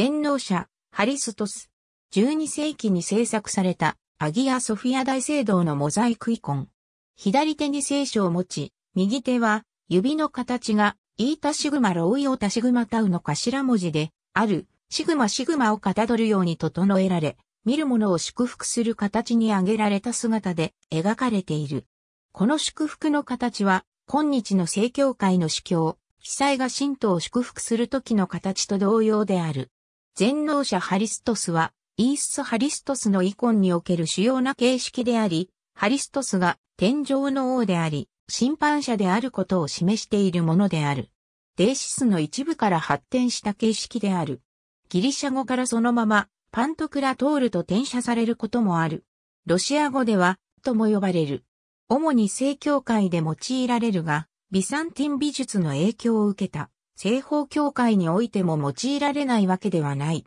全能者、ハリストス。12世紀に制作された、アギア・ソフィア大聖堂のモザイクイコン。左手に聖書を持ち、右手は、指の形が、イータシグマローイオタシグマタウの頭文字で、ある、シグマシグマをかたどるように整えられ、見る者を祝福する形に挙げられた姿で描かれている。この祝福の形は、今日の正教会の司教、被災が神徒を祝福する時の形と同様である。全能者ハリストスは、イース・ハリストスのイコンにおける主要な形式であり、ハリストスが天上の王であり、審判者であることを示しているものである。デーシスの一部から発展した形式である。ギリシャ語からそのまま、パントクラトールと転写されることもある。ロシア語では、とも呼ばれる。主に正教会で用いられるが、ビサンティン美術の影響を受けた。西方教会においても用いられないわけではない。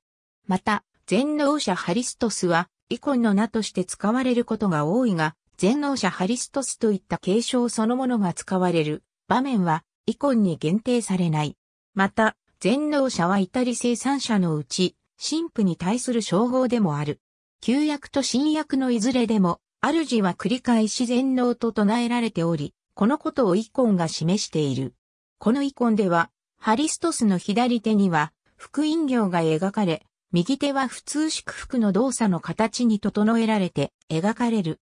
また、全能者ハリストスは、イコンの名として使われることが多いが、全能者ハリストスといった継承そのものが使われる場面は、イコンに限定されない。また、全能者は至り生産者のうち、神父に対する称号でもある。旧約と新約のいずれでも、主は繰り返し全能と唱えられており、このことをイコンが示している。このイコンでは、ハリストスの左手には、福音行が描かれ、右手は普通祝福の動作の形に整えられて描かれる。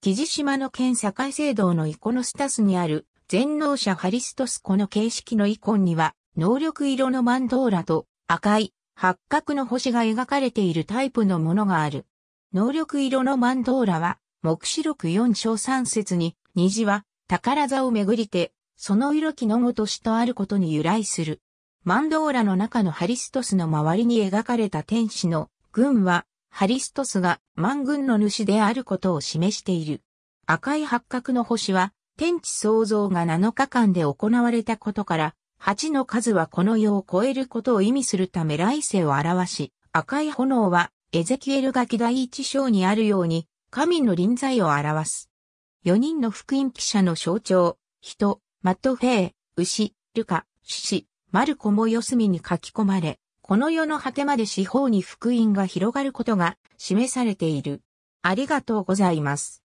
木地島の県境聖堂のイコノスタスにある全能者ハリストスこの形式のイコンには、能力色のマンドーラと赤い八角の星が描かれているタイプのものがある。能力色のマンドーラは、目視録4章3節に、虹は宝座をめぐりてその色気のごとしとあることに由来する。マンドーラの中のハリストスの周りに描かれた天使の軍は、ハリストスが万軍の主であることを示している。赤い八角の星は、天地創造が7日間で行われたことから、8の数はこの世を超えることを意味するため来世を表し、赤い炎は、エゼキエル書き第一章にあるように、神の臨在を表す。4人の福音記者の象徴、人、マット・フェイ、牛、ルカ、シシ、マルコも四隅に書き込まれ、この世の果てまで四方に福音が広がることが示されている。ありがとうございます。